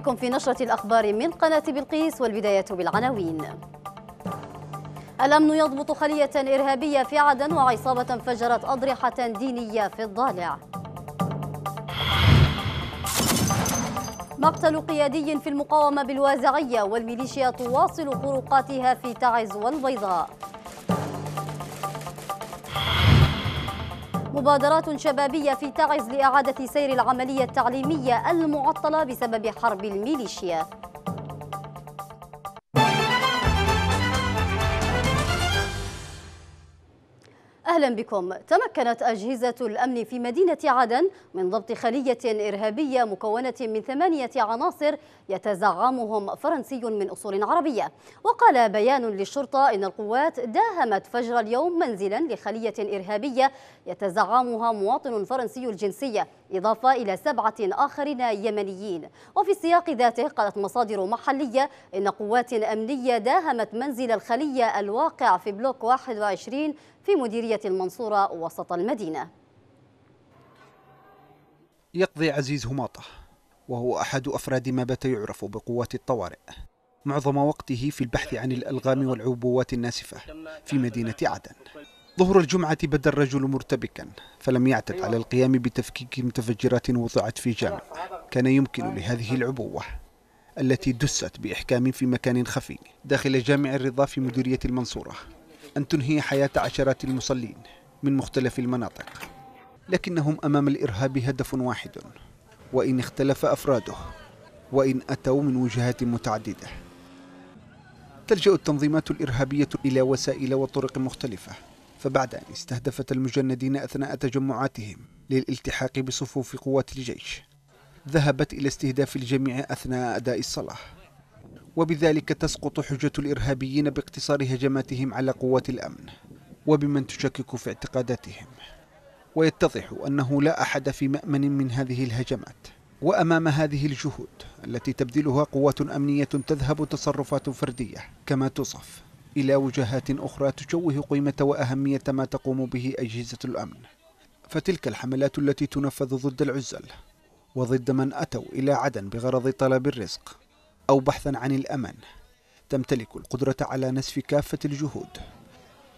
بكم في نشرة الأخبار من قناة بلقيس والبداية بالعناوين الأمن يضبط خلية إرهابية في عدن وعصابة فجرت أضرحة دينية في الضالع مقتل قيادي في المقاومة بالوازعية والميليشيا تواصل خروقاتها في تعز والبيضاء مبادرات شبابية في تعز لإعادة سير العملية التعليمية المعطلة بسبب حرب الميليشيا أهلا بكم تمكنت أجهزة الأمن في مدينة عدن من ضبط خلية إرهابية مكونة من ثمانية عناصر يتزعمهم فرنسي من أصول عربية وقال بيان للشرطة إن القوات داهمت فجر اليوم منزلا لخلية إرهابية يتزعمها مواطن فرنسي الجنسية إضافة إلى سبعة آخرين يمنيين وفي السياق ذاته قالت مصادر محلية إن قوات أمنية داهمت منزل الخلية الواقع في بلوك 21 في مديرية المنصورة وسط المدينة يقضي عزيز هماطة وهو أحد أفراد ما بات يعرف بقوات الطوارئ معظم وقته في البحث عن الألغام والعبوات الناسفة في مدينة عدن ظهر الجمعة بدا الرجل مرتبكا فلم يعتد على القيام بتفكيك متفجرات وضعت في جامع كان يمكن لهذه العبوة التي دست بإحكام في مكان خفي داخل جامع الرضا في مديرية المنصورة أن تنهي حياة عشرات المصلين من مختلف المناطق لكنهم أمام الإرهاب هدف واحد وإن اختلف أفراده وإن أتوا من وجهات متعددة تلجأ التنظيمات الإرهابية إلى وسائل وطرق مختلفة فبعد أن استهدفت المجندين أثناء تجمعاتهم للالتحاق بصفوف قوات الجيش ذهبت إلى استهداف الجميع أثناء أداء الصلاة وبذلك تسقط حجة الإرهابيين باقتصار هجماتهم على قوات الأمن وبمن تشكك في اعتقاداتهم ويتضح أنه لا أحد في مأمن من هذه الهجمات وأمام هذه الجهود التي تبذلها قوات أمنية تذهب تصرفات فردية كما توصف إلى وجهات أخرى تشوه قيمة وأهمية ما تقوم به أجهزة الأمن فتلك الحملات التي تنفذ ضد العزل وضد من أتوا إلى عدن بغرض طلب الرزق أو بحثا عن الأمان تمتلك القدرة على نسف كافة الجهود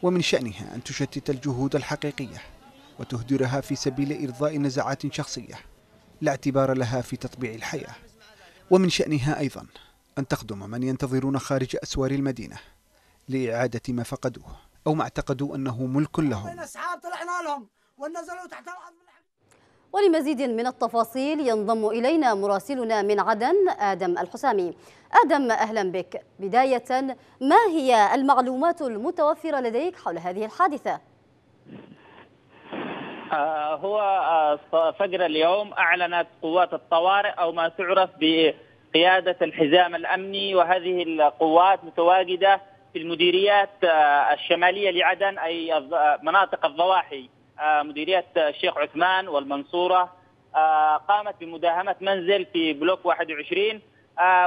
ومن شأنها أن تشتت الجهود الحقيقية وتهدرها في سبيل إرضاء نزعات شخصية لا اعتبار لها في تطبيع الحياة ومن شأنها أيضا أن تخدم من ينتظرون خارج أسوار المدينة لإعادة ما فقدوه أو ما اعتقدوا أنه ملك لهم ولمزيد من التفاصيل ينضم إلينا مراسلنا من عدن آدم الحسامي آدم أهلا بك بداية ما هي المعلومات المتوفرة لديك حول هذه الحادثة؟ آه، هو آه، فجر اليوم أعلنت قوات الطوارئ أو ما تعرف بقيادة الحزام الأمني وهذه القوات متواجدة في المديريات آه، الشمالية لعدن أي مناطق الضواحي آه، مديريه آه، الشيخ عثمان والمنصوره آه، قامت بمداهمه منزل في بلوك 21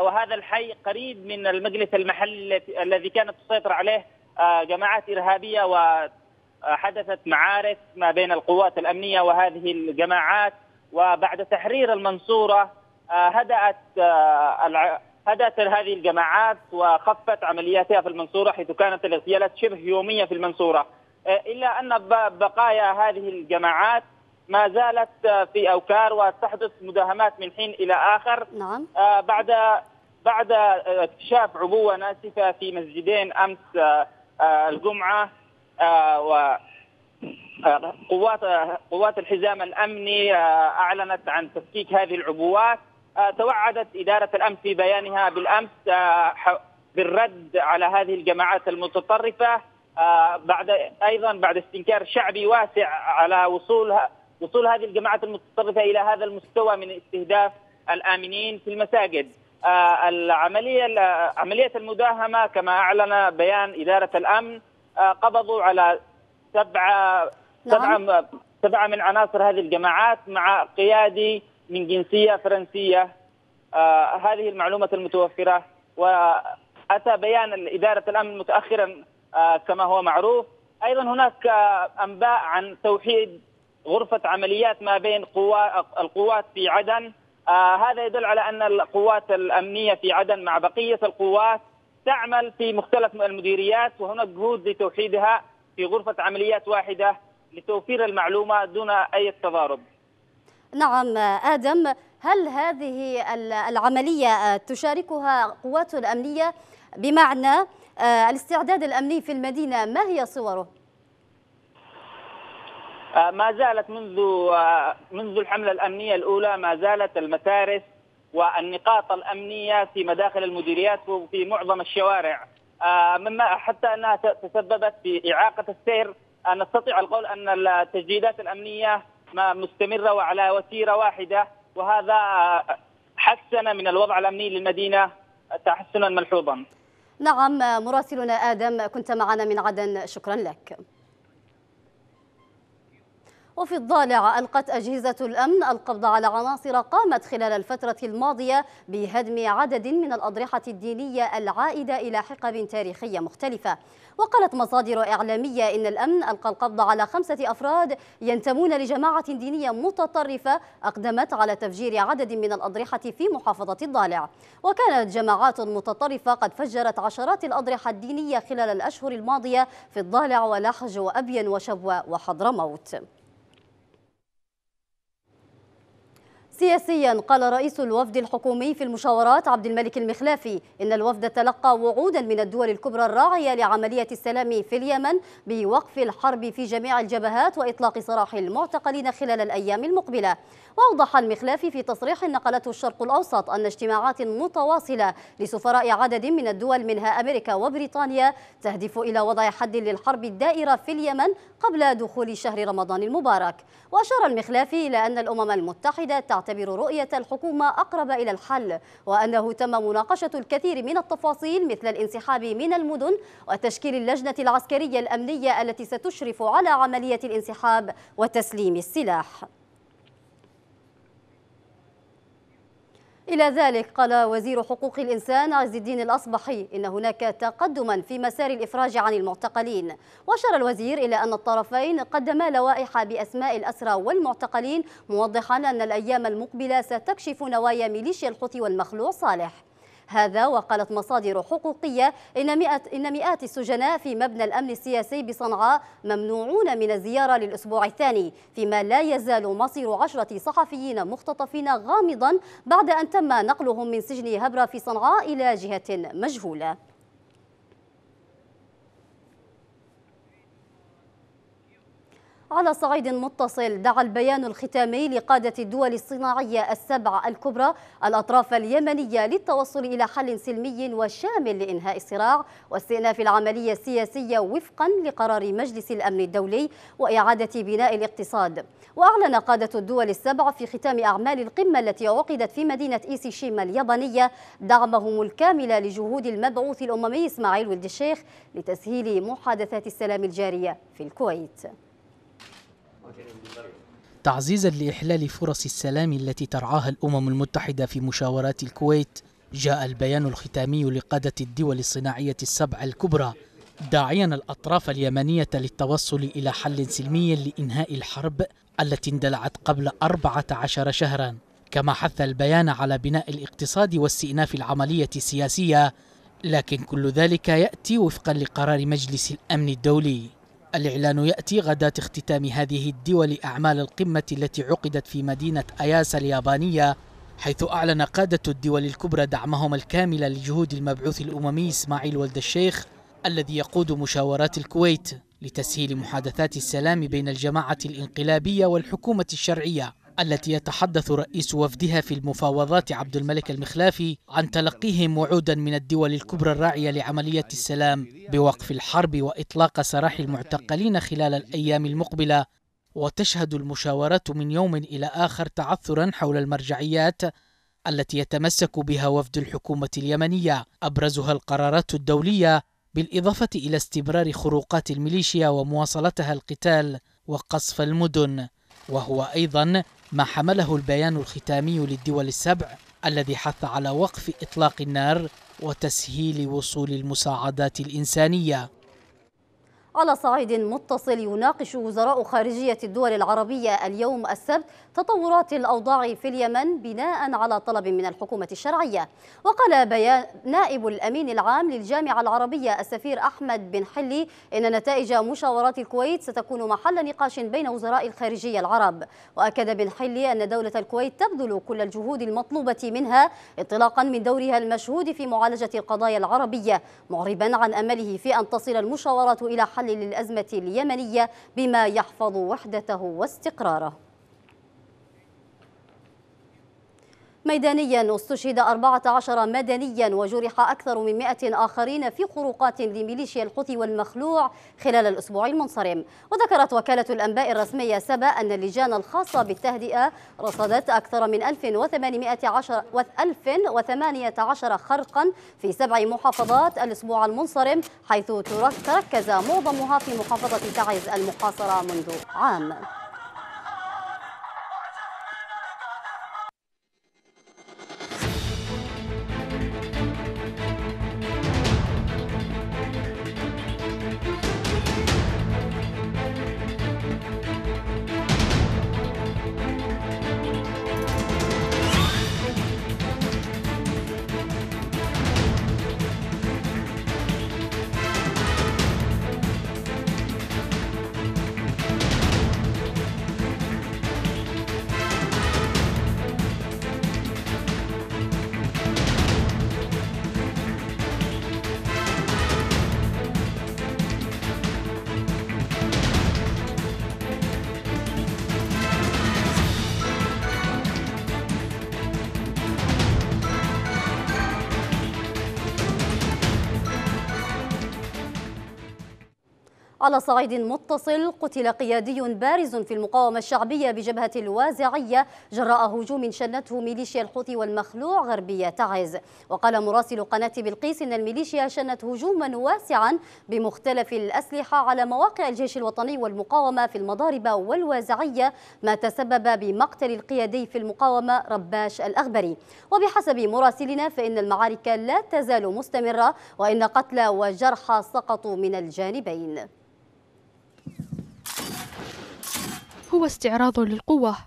وهذا الحي قريب من المجلس المحلي الذي كانت تسيطر عليه جماعات ارهابيه وحدثت معارك ما بين القوات الامنيه وهذه الجماعات وبعد تحرير المنصوره هدات هدأت هذه الجماعات وخفت عملياتها في المنصورة حيث كانت الاغتيالات شبه يومية في المنصورة آه، إلا أن بقايا هذه الجماعات ما زالت آه، في أوكار وتحدث مداهمات من حين إلى آخر نعم. آه، بعد بعد اكتشاف عبوة ناسفة في مسجدين أمس الجمعة و قوات قوات الحزام الامني اعلنت عن تفكيك هذه العبوات توعدت اداره الامن في بيانها بالامس بالرد على هذه الجماعات المتطرفه آه، بعد ايضا بعد استنكار شعبي واسع على وصول وصول هذه الجماعات المتطرفه الى هذا المستوى من استهداف الامنين في المساجد. آه، العمليه عمليه المداهمه كما اعلن بيان اداره الامن آه، قبضوا على سبعه نعم. سبعه سبعه من عناصر هذه الجماعات مع قيادي من جنسيه فرنسيه هذه المعلومه المتوفره واتى بيان اداره الامن متاخرا آه، كما هو معروف ايضا هناك آه، انباء عن توحيد غرفه عمليات ما بين القوات في عدن آه، هذا يدل على ان القوات الامنيه في عدن مع بقيه القوات تعمل في مختلف المديريات وهناك جهود لتوحيدها في غرفه عمليات واحده لتوفير المعلومه دون اي تضارب. نعم ادم هل هذه العمليه تشاركها قوات الامنيه بمعنى آه، الاستعداد الأمني في المدينة ما هي صوره؟ آه، ما زالت منذ آه، منذ الحملة الأمنية الأولى ما زالت المسارس والنقاط الأمنية في مداخل المديريات وفي معظم الشوارع مما حتى أنها تسببت في إعاقة السير نستطيع القول أن التجديدات الأمنية مستمرة وعلى وتيرة واحدة وهذا حسن من الوضع الأمني للمدينة تحسنا ملحوظا نعم مراسلنا آدم كنت معنا من عدن شكرا لك وفي الضالع ألقت أجهزة الأمن القبض على عناصر قامت خلال الفترة الماضية بهدم عدد من الأضرحة الدينية العائدة إلى حقب تاريخية مختلفة وقالت مصادر إعلامية إن الأمن ألقى القبض على خمسة أفراد ينتمون لجماعة دينية متطرفة أقدمت على تفجير عدد من الأضرحة في محافظة الضالع وكانت جماعات متطرفة قد فجرت عشرات الأضرحة الدينية خلال الأشهر الماضية في الضالع ولحج وأبين وشبوة وحضرموت سياسيا قال رئيس الوفد الحكومي في المشاورات عبد الملك المخلافي إن الوفد تلقى وعودا من الدول الكبرى الراعية لعملية السلام في اليمن بوقف الحرب في جميع الجبهات وإطلاق سراح المعتقلين خلال الأيام المقبلة وأوضح المخلافي في تصريح نقلته الشرق الأوسط أن اجتماعات متواصلة لسفراء عدد من الدول منها أمريكا وبريطانيا تهدف إلى وضع حد للحرب الدائرة في اليمن قبل دخول شهر رمضان المبارك وأشار المخلافي إلى أن الأمم المتحدة تعتبر تعتبر رؤية الحكومة أقرب إلى الحل وأنه تم مناقشة الكثير من التفاصيل مثل الانسحاب من المدن وتشكيل اللجنة العسكرية الأمنية التي ستشرف على عملية الانسحاب وتسليم السلاح إلى ذلك قال وزير حقوق الإنسان عز الدين الأصبحي إن هناك تقدما في مسار الإفراج عن المعتقلين وأشار الوزير إلى أن الطرفين قدما لوائح بأسماء الأسرى والمعتقلين موضحا أن الأيام المقبلة ستكشف نوايا ميليشيا الحوثي والمخلوع صالح هذا وقالت مصادر حقوقية إن, مئات إن مئات السجناء في مبنى الأمن السياسي بصنعاء ممنوعون من الزيارة للأسبوع الثاني فيما لا يزال مصير عشرة صحفيين مختطفين غامضا بعد أن تم نقلهم من سجن هبرة في صنعاء إلى جهة مجهولة على صعيد متصل دعا البيان الختامي لقادة الدول الصناعية السبع الكبرى الأطراف اليمنية للتوصل إلى حل سلمي وشامل لإنهاء الصراع واستئناف العملية السياسية وفقا لقرار مجلس الأمن الدولي وإعادة بناء الاقتصاد وأعلن قادة الدول السبع في ختام أعمال القمة التي عقدت في مدينة إيسيشيما اليابانية دعمهم الكامل لجهود المبعوث الأممي إسماعيل ولد الشيخ لتسهيل محادثات السلام الجارية في الكويت تعزيزا لإحلال فرص السلام التي ترعاها الأمم المتحدة في مشاورات الكويت جاء البيان الختامي لقادة الدول الصناعية السبع الكبرى داعيا الأطراف اليمنية للتوصل إلى حل سلمي لإنهاء الحرب التي اندلعت قبل 14 شهرا كما حث البيان على بناء الاقتصاد واستئناف العملية السياسية لكن كل ذلك يأتي وفقا لقرار مجلس الأمن الدولي الإعلان يأتي غداة اختتام هذه الدول أعمال القمة التي عقدت في مدينة أياسا اليابانية حيث أعلن قادة الدول الكبرى دعمهم الكامل لجهود المبعوث الأممي إسماعيل ولد الشيخ الذي يقود مشاورات الكويت لتسهيل محادثات السلام بين الجماعة الانقلابية والحكومة الشرعية التي يتحدث رئيس وفدها في المفاوضات عبد الملك المخلافي عن تلقيهم وعودا من الدول الكبرى الراعية لعملية السلام بوقف الحرب وإطلاق سراح المعتقلين خلال الأيام المقبلة وتشهد المشاورات من يوم إلى آخر تعثرا حول المرجعيات التي يتمسك بها وفد الحكومة اليمنية أبرزها القرارات الدولية بالإضافة إلى استمرار خروقات الميليشيا ومواصلتها القتال وقصف المدن وهو أيضا ما حمله البيان الختامي للدول السبع الذي حث على وقف إطلاق النار وتسهيل وصول المساعدات الإنسانية على صعيد متصل يناقش وزراء خارجية الدول العربية اليوم السبت تطورات الأوضاع في اليمن بناء على طلب من الحكومة الشرعية وقال بيان نائب الأمين العام للجامعة العربية السفير أحمد بن حلي إن نتائج مشاورات الكويت ستكون محل نقاش بين وزراء الخارجية العرب وأكد بن حلي أن دولة الكويت تبذل كل الجهود المطلوبة منها انطلاقا من دورها المشهود في معالجة القضايا العربية معربا عن أمله في أن تصل المشاورات إلى حل للأزمة اليمنية بما يحفظ وحدته واستقراره ميدانيا استشهد 14 مدنيا وجرح أكثر من 100 آخرين في خروقات لميليشيا الحوثي والمخلوع خلال الأسبوع المنصرم وذكرت وكالة الأنباء الرسمية سبا أن اللجان الخاصة بالتهدئة رصدت أكثر من 1018 خرقا في سبع محافظات الأسبوع المنصرم حيث تركز معظمها في محافظة تعز المحاصرة منذ عام على صعيد متصل قتل قيادي بارز في المقاومة الشعبية بجبهة الوازعية جراء هجوم شنته ميليشيا الحوثي والمخلوع غربية تعز وقال مراسل قناة بلقيس إن الميليشيا شنت هجوما واسعا بمختلف الأسلحة على مواقع الجيش الوطني والمقاومة في المضاربة والوازعية ما تسبب بمقتل القيادي في المقاومة رباش الأغبري وبحسب مراسلنا فإن المعارك لا تزال مستمرة وإن قتلى وجرحى سقطوا من الجانبين هو استعراض للقوة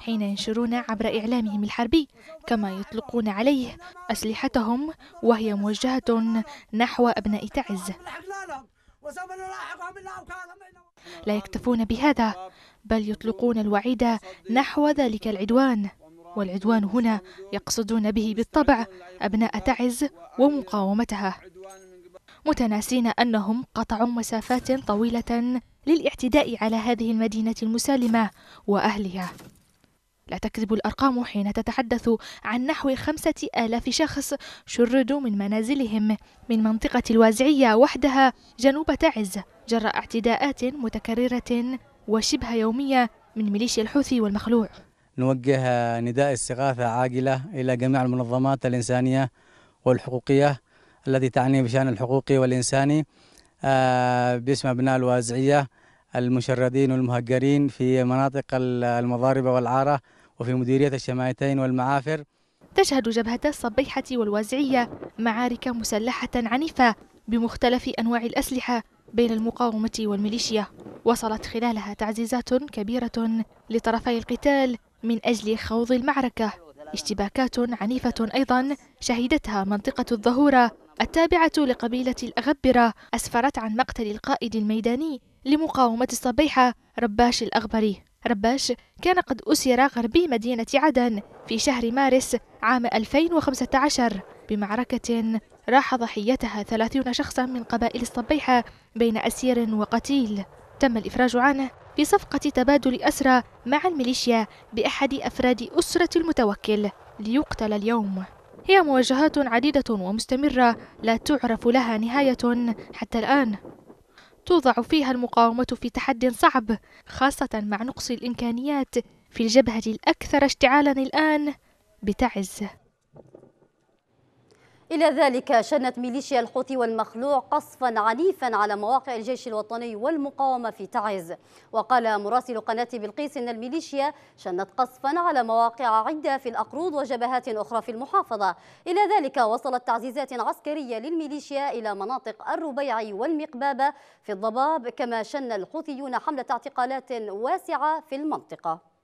حين ينشرون عبر إعلامهم الحربي كما يطلقون عليه أسلحتهم وهي موجهة نحو أبناء تعز لا يكتفون بهذا بل يطلقون الوعيد نحو ذلك العدوان والعدوان هنا يقصدون به بالطبع أبناء تعز ومقاومتها متناسين أنهم قطعوا مسافات طويلة للاعتداء على هذه المدينة المسالمة وأهلها لا تكذب الأرقام حين تتحدث عن نحو خمسة آلاف شخص شردوا من منازلهم من منطقة الوازعية وحدها جنوب تعز جراء اعتداءات متكررة وشبه يومية من ميليشيا الحوثي والمخلوع نوجه نداء استغاثة عاجلة إلى جميع المنظمات الإنسانية والحقوقية التي تعني بشأن الحقوقي والإنساني آه، باسم أبناء الوازعية المشردين والمهجرين في مناطق المضاربة والعارة وفي مديرية الشمايتين والمعافر تشهد جبهة الصبيحة والوازعية معارك مسلحة عنيفة بمختلف أنواع الأسلحة بين المقاومة والميليشيا وصلت خلالها تعزيزات كبيرة لطرفي القتال من أجل خوض المعركة اشتباكات عنيفة أيضا شهدتها منطقة الظهورة التابعة لقبيلة الأغبرة أسفرت عن مقتل القائد الميداني لمقاومة الصبيحة رباش الأغبري رباش كان قد أسر غربي مدينة عدن في شهر مارس عام 2015 بمعركة راح ضحيتها 30 شخصا من قبائل الصبيحة بين أسير وقتيل تم الإفراج عنه في صفقة تبادل أسرى مع الميليشيا بأحد أفراد أسرة المتوكل ليقتل اليوم هي مواجهات عديدة ومستمرة لا تعرف لها نهاية حتى الآن توضع فيها المقاومة في تحد صعب خاصة مع نقص الإمكانيات في الجبهة الأكثر اشتعالا الآن بتعز إلى ذلك شنت ميليشيا الحوثي والمخلوع قصفا عنيفا على مواقع الجيش الوطني والمقاومة في تعز وقال مراسل قناة بلقيس أن الميليشيا شنت قصفا على مواقع عدة في الأقروض وجبهات أخرى في المحافظة إلى ذلك وصلت تعزيزات عسكرية للميليشيا إلى مناطق الربيع والمقبابة في الضباب كما شن الحوثيون حملة اعتقالات واسعة في المنطقة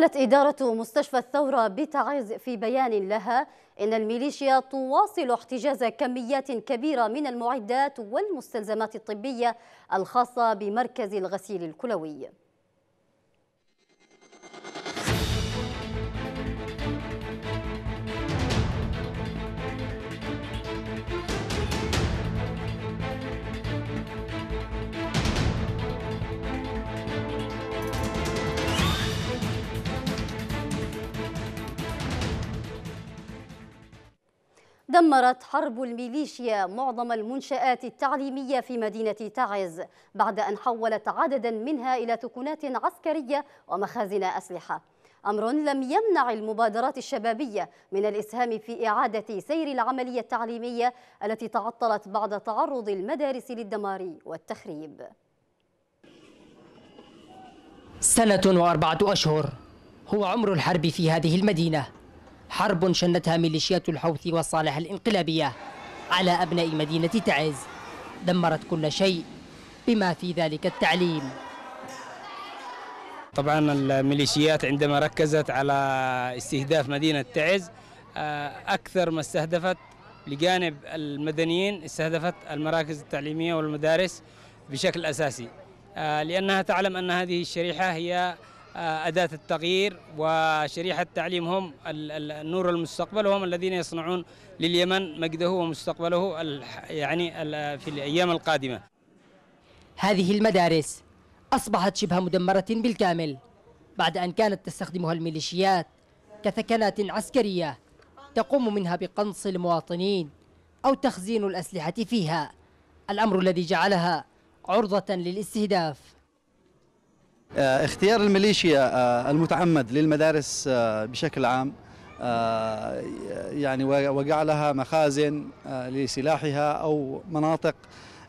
قالت إدارة مستشفى الثورة بتعز في بيان لها إن الميليشيا تواصل احتجاز كميات كبيرة من المعدات والمستلزمات الطبية الخاصة بمركز الغسيل الكلوي دمرت حرب الميليشيا معظم المنشآت التعليمية في مدينة تعز بعد أن حولت عددا منها إلى تكونات عسكرية ومخازن أسلحة أمر لم يمنع المبادرات الشبابية من الإسهام في إعادة سير العملية التعليمية التي تعطلت بعد تعرض المدارس للدمار والتخريب سنة وأربعة أشهر هو عمر الحرب في هذه المدينة حرب شنتها ميليشيات الحوثي والصالح الانقلابية على أبناء مدينة تعز دمرت كل شيء بما في ذلك التعليم طبعا الميليشيات عندما ركزت على استهداف مدينة تعز آه، أكثر ما استهدفت لجانب المدنيين استهدفت المراكز التعليمية والمدارس بشكل أساسي آه، لأنها تعلم أن هذه الشريحة هي آه، أداة التغيير وشريحة تعليمهم النور المستقبل وهم الذين يصنعون لليمن مجده ومستقبله يعني في الأيام القادمة هذه المدارس أصبحت شبه مدمرة بالكامل بعد أن كانت تستخدمها الميليشيات كثكنات عسكرية تقوم منها بقنص المواطنين أو تخزين الأسلحة فيها الأمر الذي جعلها عرضة للاستهداف آه، اختيار الميليشيا آه، المتعمد للمدارس آه، بشكل عام يعني وجعلها مخازن لسلاحها أو مناطق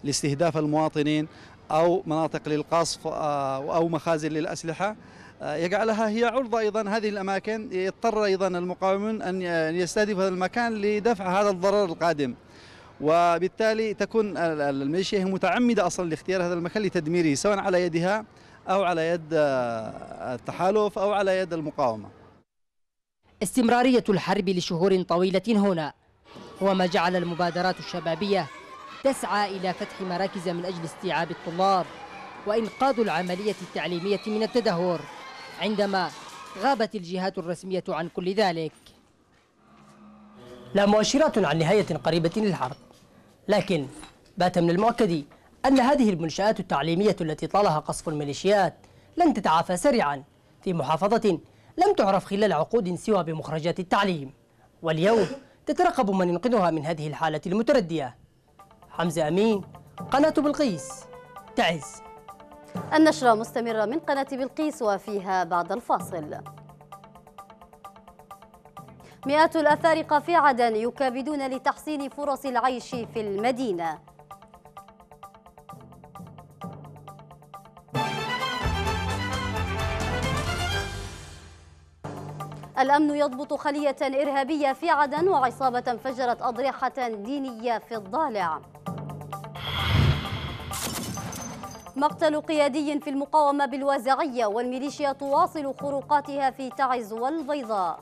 لاستهداف المواطنين أو مناطق للقصف أو مخازن للأسلحة يجعلها هي عرضة أيضا هذه الأماكن يضطر أيضا المقاومون أن يستهدف هذا المكان لدفع هذا الضرر القادم وبالتالي تكون الميليشيا متعمدة أصلا لاختيار هذا المكان لتدميره سواء على يدها أو على يد آه، التحالف أو على يد المقاومة استمرارية الحرب لشهور طويلة هنا هو ما جعل المبادرات الشبابية تسعى إلى فتح مراكز من أجل استيعاب الطلاب وإنقاذ العملية التعليمية من التدهور عندما غابت الجهات الرسمية عن كل ذلك لا مؤشرات عن نهاية قريبة للحرب لكن بات من المؤكد أن هذه المنشآت التعليمية التي طالها قصف الميليشيات لن تتعافى سريعا في محافظة لم تعرف خلال عقود سوى بمخرجات التعليم واليوم تترقب من ينقذها من هذه الحالة المتردية حمزة أمين قناة بلقيس تعز النشرة مستمرة من قناة بلقيس وفيها بعد الفاصل مئات الأفارقة في عدن يكابدون لتحسين فرص العيش في المدينة الأمن يضبط خلية إرهابية في عدن وعصابة فجرت أضرحة دينية في الضالع مقتل قيادي في المقاومة بالوازعية والميليشيا تواصل خروقاتها في تعز والبيضاء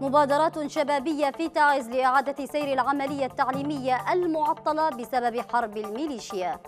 مبادرات شبابية في تعز لإعادة سير العملية التعليمية المعطلة بسبب حرب الميليشيا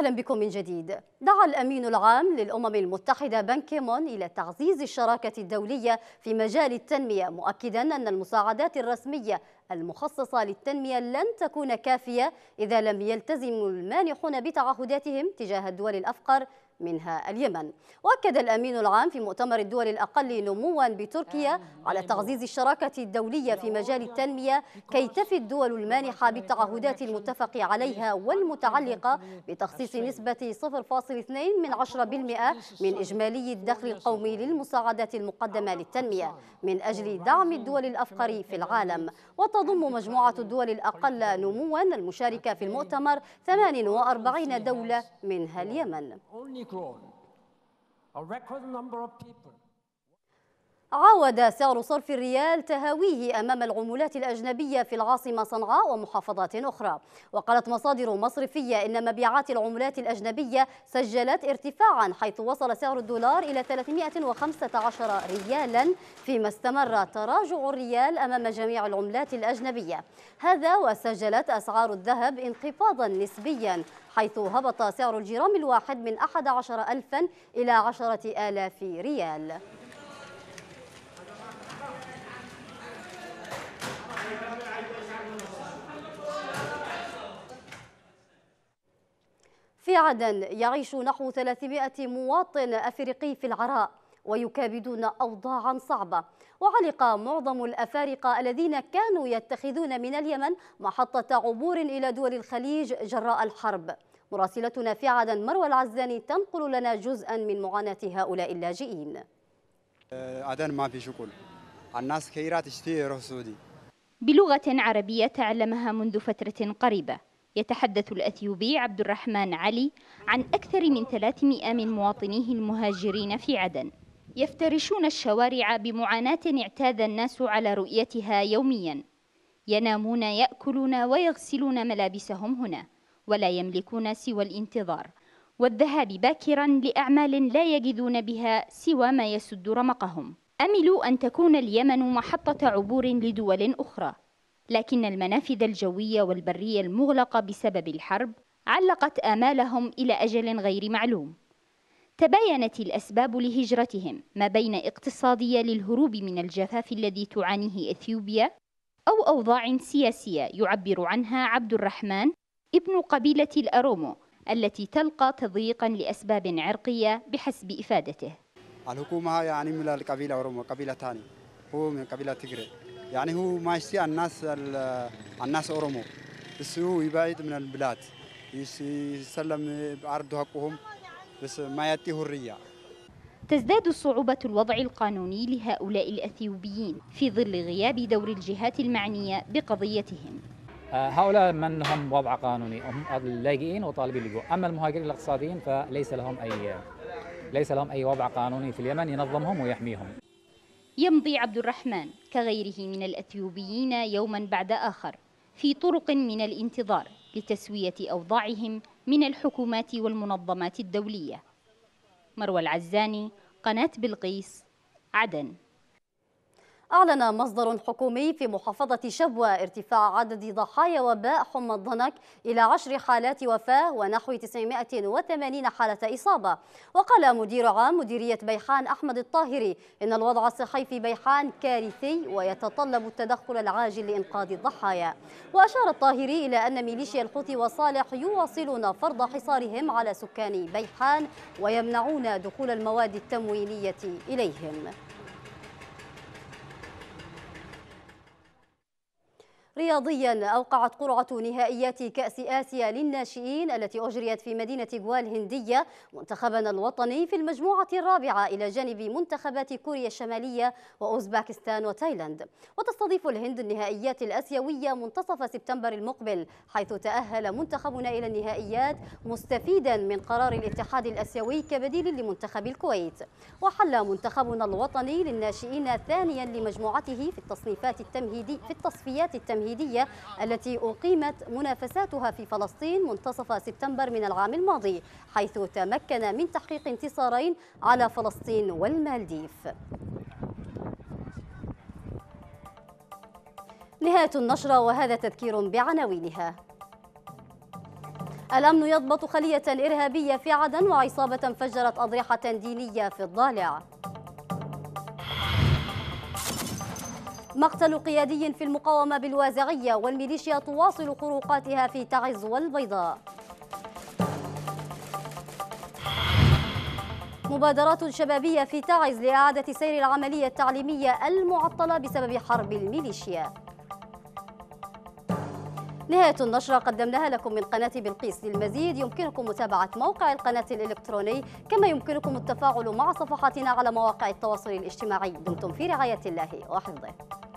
أهلا بكم من جديد دعا الأمين العام للأمم المتحدة بان كيمون إلى تعزيز الشراكة الدولية في مجال التنمية مؤكدا أن المساعدات الرسمية المخصصة للتنمية لن تكون كافية إذا لم يلتزم المانحون بتعهداتهم تجاه الدول الأفقر منها اليمن واكد الامين العام في مؤتمر الدول الاقل نموا بتركيا آه، على تعزيز الشراكه الدوليه في مجال التنميه كي تفي الدول المانحه بالتعهدات المتفق عليها والمتعلقه بتخصيص نسبه 0.2 من 10% من اجمالي الدخل القومي للمساعدات المقدمه للتنميه من اجل دعم الدول الافقر في العالم وتضم مجموعه الدول الاقل نموا المشاركه في المؤتمر 48 دوله منها اليمن grown. A record number of people عاود سعر صرف الريال تهاويه أمام العملات الأجنبية في العاصمة صنعاء ومحافظات أخرى وقالت مصادر مصرفية إن مبيعات العملات الأجنبية سجلت ارتفاعا حيث وصل سعر الدولار إلى 315 ريالا فيما استمر تراجع الريال أمام جميع العملات الأجنبية هذا وسجلت أسعار الذهب انخفاضا نسبيا حيث هبط سعر الجرام الواحد من 11000 إلى 10000 ريال في عدن يعيش نحو 300 مواطن أفريقي في العراء ويكابدون أوضاعا صعبة وعلق معظم الأفارقة الذين كانوا يتخذون من اليمن محطة عبور إلى دول الخليج جراء الحرب مراسلتنا في عدن مروى العزاني تنقل لنا جزءا من معاناة هؤلاء اللاجئين عدن ما في شكل الناس كيرات تشتري سودي بلغة عربية تعلمها منذ فترة قريبة يتحدث الأثيوبي عبد الرحمن علي عن أكثر من 300 من مواطنيه المهاجرين في عدن يفترشون الشوارع بمعاناة اعتاد الناس على رؤيتها يوميا ينامون يأكلون ويغسلون ملابسهم هنا ولا يملكون سوى الانتظار والذهاب باكرا لأعمال لا يجدون بها سوى ما يسد رمقهم أملوا أن تكون اليمن محطة عبور لدول أخرى لكن المنافذ الجوية والبرية المغلقة بسبب الحرب علقت آمالهم إلى أجل غير معلوم. تباينت الأسباب لهجرتهم ما بين اقتصادية للهروب من الجفاف الذي تعانيه إثيوبيا أو أوضاع سياسية يعبر عنها عبد الرحمن ابن قبيلة الأرومو التي تلقى تضييقا لأسباب عرقية بحسب إفادته الحكومة يعني من القبيلة أرومو قبيلة ثانية هو من قبيلة تجري يعني هو يشتي على الناس على الناس أورومو بس هو يبعد من البلاد يسلم بعرض حقهم بس ما يأتي حرية تزداد صعوبة الوضع القانوني لهؤلاء الأثيوبيين في ظل غياب دور الجهات المعنية بقضيتهم آه، هؤلاء من هم وضع قانوني هم اللاجئين وطالبي اللجوء أما المهاجرين الاقتصاديين فليس لهم أي ليس لهم أي وضع قانوني في اليمن ينظمهم ويحميهم يمضي عبد الرحمن كغيره من الأثيوبيين يوما بعد آخر في طرق من الانتظار لتسوية أوضاعهم من الحكومات والمنظمات الدولية مروى العزاني قناة بلقيس عدن أعلن مصدر حكومي في محافظة شبوة ارتفاع عدد ضحايا وباء حمى الضنك إلى عشر حالات وفاة ونحو 980 حالة إصابة وقال مدير عام مديرية بيحان أحمد الطاهري إن الوضع الصحي في بيحان كارثي ويتطلب التدخل العاجل لإنقاذ الضحايا وأشار الطاهري إلى أن ميليشيا الحوثي وصالح يواصلون فرض حصارهم على سكان بيحان ويمنعون دخول المواد التموينية إليهم رياضيا أوقعت قرعة نهائيات كأس آسيا للناشئين التي أجريت في مدينة غوال الهندية منتخبنا الوطني في المجموعة الرابعة إلى جانب منتخبات كوريا الشمالية وأوزباكستان وتايلاند وتستضيف الهند النهائيات الآسيوية منتصف سبتمبر المقبل حيث تأهل منتخبنا إلى النهائيات مستفيدا من قرار الاتحاد الآسيوي كبديل لمنتخب الكويت وحل منتخبنا الوطني للناشئين ثانيا لمجموعته في التصنيفات التمهيدي في التصفيات التمهيدية التمهيدية التي أقيمت منافساتها في فلسطين منتصف سبتمبر من العام الماضي حيث تمكن من تحقيق انتصارين على فلسطين والمالديف نهاية النشرة وهذا تذكير بعناوينها الأمن يضبط خلية إرهابية في عدن وعصابة فجرت أضرحة دينية في الضالع مقتل قيادي في المقاومة بالوازعية والميليشيا تواصل خروقاتها في تعز والبيضاء مبادرات شبابية في تعز لإعادة سير العملية التعليمية المعطلة بسبب حرب الميليشيا نهاية النشرة قدمناها لكم من قناة بلقيس للمزيد يمكنكم متابعة موقع القناة الإلكتروني كما يمكنكم التفاعل مع صفحاتنا على مواقع التواصل الاجتماعي دمتم في رعاية الله وحفظه